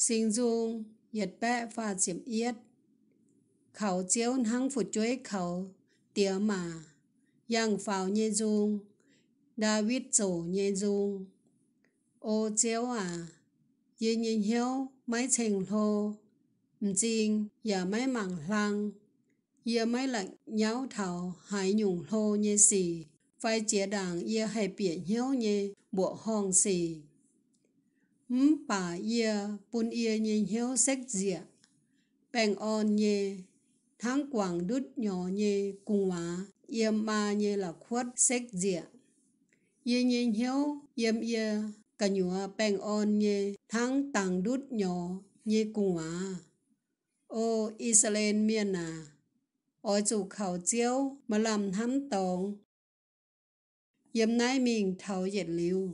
sinh dung, nhiệt bẹ và diễm yết. Khẩu chiếu hăng phụ chuối khẩu, tía mà, yang phào nhê dung, David chủ nhê dung. Ô chiếu à, dê nhìn hiếu, mấy trình thô, mjing, giờ mấy mảng lăng, giờ mấy lạnh nháo thảo, hải nhung thô như xì, phải chia đảng giờ hay biển hiếu như bộ hoàng xì mpa ye pun ye nhi hiếu sách dịa bèn on nhê tháng quang đút nhỏ nhê cùng hóa yêm ma nhê là khuất sách dịa ye nhi hiếu yêm ye cả nhúa bèn on nhê tháng tàng đút nhỏ nhê cùng hóa ô Israel miền à ở chủ khảo chiếu mà làm thám tổng yêm nay mình thảo dệt lưu